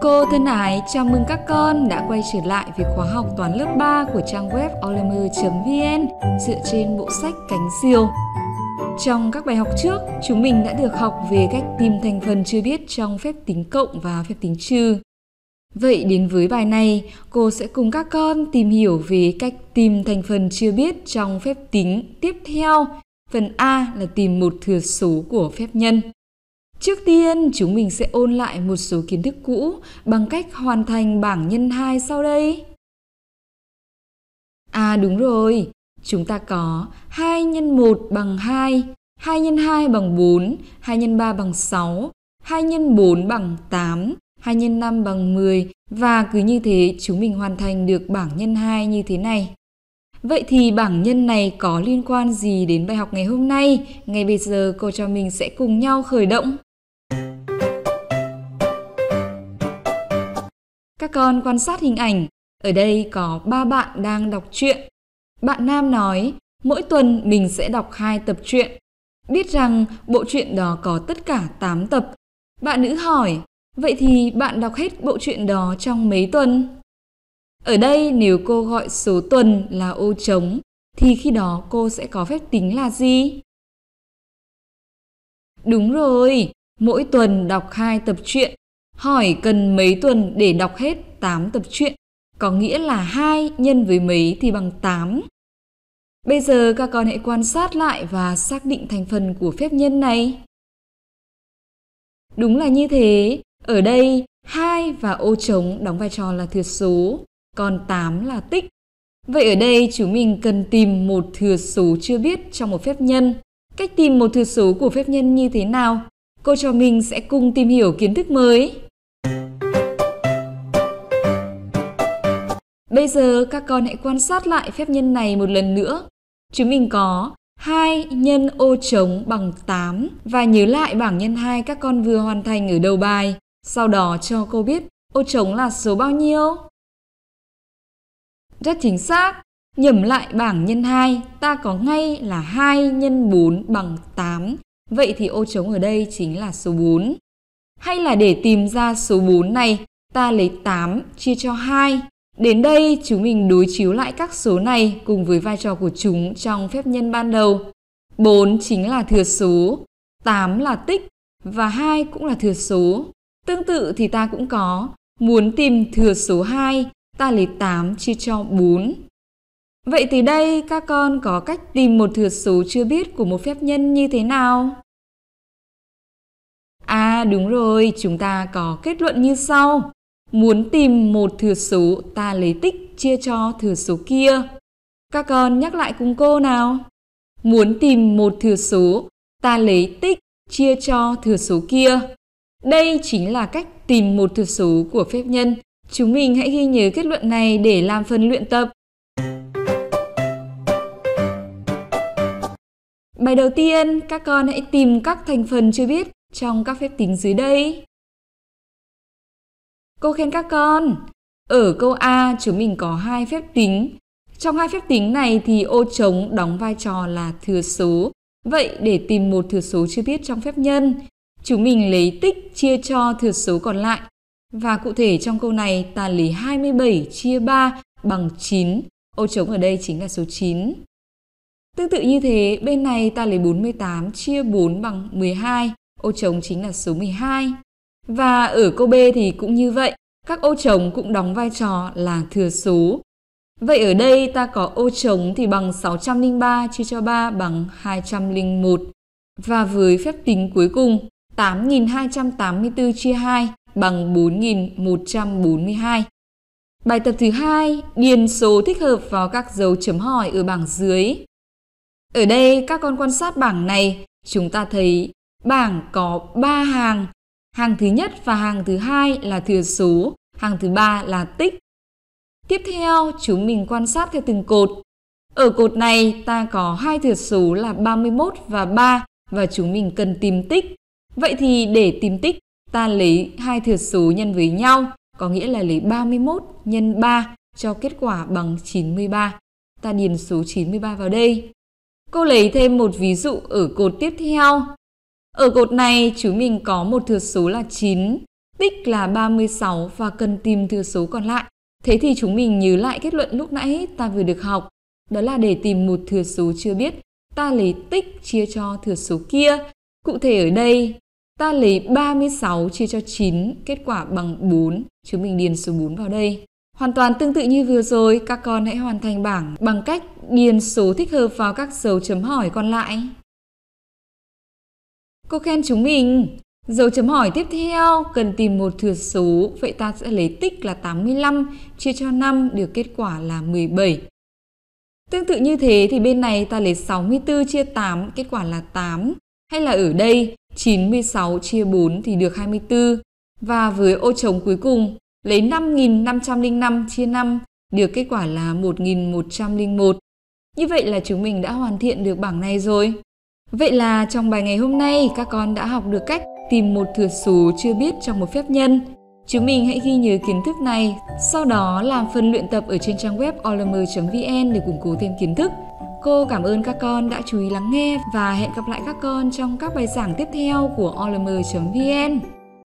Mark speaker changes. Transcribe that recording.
Speaker 1: Cô thân ái, chào mừng các con đã quay trở lại với khóa học toán lớp 3 của trang web olemu.vn dựa trên bộ sách Cánh Diều. Trong các bài học trước, chúng mình đã được học về cách tìm thành phần chưa biết trong phép tính cộng và phép tính trừ. Vậy đến với bài này, cô sẽ cùng các con tìm hiểu về cách tìm thành phần chưa biết trong phép tính tiếp theo. Phần A là tìm một thừa số của phép nhân. Trước tiên, chúng mình sẽ ôn lại một số kiến thức cũ bằng cách hoàn thành bảng nhân 2 sau đây. À đúng rồi, chúng ta có 2 x 1 bằng 2, 2 x 2 bằng 4, 2 x 3 bằng 6, 2 x 4 bằng 8, 2 x 5 bằng 10 và cứ như thế chúng mình hoàn thành được bảng nhân 2 như thế này. Vậy thì bảng nhân này có liên quan gì đến bài học ngày hôm nay? Ngay bây giờ cô cho mình sẽ cùng nhau khởi động. Các con quan sát hình ảnh, ở đây có ba bạn đang đọc truyện. Bạn Nam nói, mỗi tuần mình sẽ đọc hai tập truyện. Biết rằng bộ truyện đó có tất cả 8 tập. Bạn nữ hỏi, vậy thì bạn đọc hết bộ truyện đó trong mấy tuần? Ở đây nếu cô gọi số tuần là ô trống, thì khi đó cô sẽ có phép tính là gì? Đúng rồi, mỗi tuần đọc hai tập truyện Hỏi cần mấy tuần để đọc hết 8 tập truyện, có nghĩa là 2 nhân với mấy thì bằng 8. Bây giờ các con hãy quan sát lại và xác định thành phần của phép nhân này. Đúng là như thế, ở đây 2 và ô trống đóng vai trò là thừa số, còn 8 là tích. Vậy ở đây chúng mình cần tìm một thừa số chưa biết trong một phép nhân. Cách tìm một thừa số của phép nhân như thế nào? Cô cho mình sẽ cùng tìm hiểu kiến thức mới. Bây giờ các con hãy quan sát lại phép nhân này một lần nữa. Chúng mình có 2 nhân ô trống bằng 8 và nhớ lại bảng nhân 2 các con vừa hoàn thành ở đầu bài. Sau đó cho cô biết ô trống là số bao nhiêu. Rất chính xác. Nhẩm lại bảng nhân 2, ta có ngay là 2 nhân 4 bằng 8. Vậy thì ô trống ở đây chính là số 4. Hay là để tìm ra số 4 này, ta lấy 8 chia cho 2 Đến đây, chúng mình đối chiếu lại các số này cùng với vai trò của chúng trong phép nhân ban đầu. 4 chính là thừa số, 8 là tích và 2 cũng là thừa số. Tương tự thì ta cũng có, muốn tìm thừa số 2, ta lấy 8 chia cho 4. Vậy từ đây các con có cách tìm một thừa số chưa biết của một phép nhân như thế nào? À đúng rồi, chúng ta có kết luận như sau. Muốn tìm một thừa số ta lấy tích chia cho thừa số kia. Các con nhắc lại cùng cô nào. Muốn tìm một thừa số ta lấy tích chia cho thừa số kia. Đây chính là cách tìm một thừa số của phép nhân. Chúng mình hãy ghi nhớ kết luận này để làm phần luyện tập. Bài đầu tiên, các con hãy tìm các thành phần chưa biết trong các phép tính dưới đây. Cô khen các con. Ở câu A chúng mình có hai phép tính. Trong hai phép tính này thì ô trống đóng vai trò là thừa số. Vậy để tìm một thừa số chưa biết trong phép nhân, chúng mình lấy tích chia cho thừa số còn lại. Và cụ thể trong câu này ta lấy 27 chia 3 bằng 9. Ô trống ở đây chính là số 9. Tương tự như thế, bên này ta lấy 48 chia 4 bằng 12. Ô trống chính là số 12. Và ở cô B thì cũng như vậy, các ô trống cũng đóng vai trò là thừa số. Vậy ở đây ta có ô trống thì bằng 603 chia cho 3 bằng 201. Và với phép tính cuối cùng, 8.284 chia 2 bằng 4.142. Bài tập thứ hai điền số thích hợp vào các dấu chấm hỏi ở bảng dưới. Ở đây các con quan sát bảng này, chúng ta thấy bảng có 3 hàng Hàng thứ nhất và hàng thứ hai là thừa số, hàng thứ ba là tích. Tiếp theo, chúng mình quan sát theo từng cột. Ở cột này, ta có hai thừa số là 31 và 3 và chúng mình cần tìm tích. Vậy thì để tìm tích, ta lấy hai thừa số nhân với nhau, có nghĩa là lấy 31 nhân 3 cho kết quả bằng 93. Ta điền số 93 vào đây. Cô lấy thêm một ví dụ ở cột tiếp theo. Ở cột này chúng mình có một thừa số là 9, tích là 36 và cần tìm thừa số còn lại. Thế thì chúng mình nhớ lại kết luận lúc nãy ta vừa được học, đó là để tìm một thừa số chưa biết, ta lấy tích chia cho thừa số kia. Cụ thể ở đây, ta lấy 36 chia cho 9, kết quả bằng 4, chúng mình điền số 4 vào đây. Hoàn toàn tương tự như vừa rồi, các con hãy hoàn thành bảng bằng cách điền số thích hợp vào các dấu chấm hỏi còn lại. Cô khen chúng mình. Dấu chấm hỏi tiếp theo cần tìm một thừa số, vậy ta sẽ lấy tích là 85 chia cho 5 được kết quả là 17. Tương tự như thế thì bên này ta lấy 64 chia 8, kết quả là 8. Hay là ở đây 96 chia 4 thì được 24. Và với ô trống cuối cùng, lấy 5.505 chia 5 được kết quả là 1.101. Như vậy là chúng mình đã hoàn thiện được bảng này rồi. Vậy là trong bài ngày hôm nay các con đã học được cách tìm một thừa số chưa biết trong một phép nhân. Chúng mình hãy ghi nhớ kiến thức này, sau đó làm phần luyện tập ở trên trang web olm.vn để củng cố thêm kiến thức. Cô cảm ơn các con đã chú ý lắng nghe và hẹn gặp lại các con trong các bài giảng tiếp theo của olm.vn.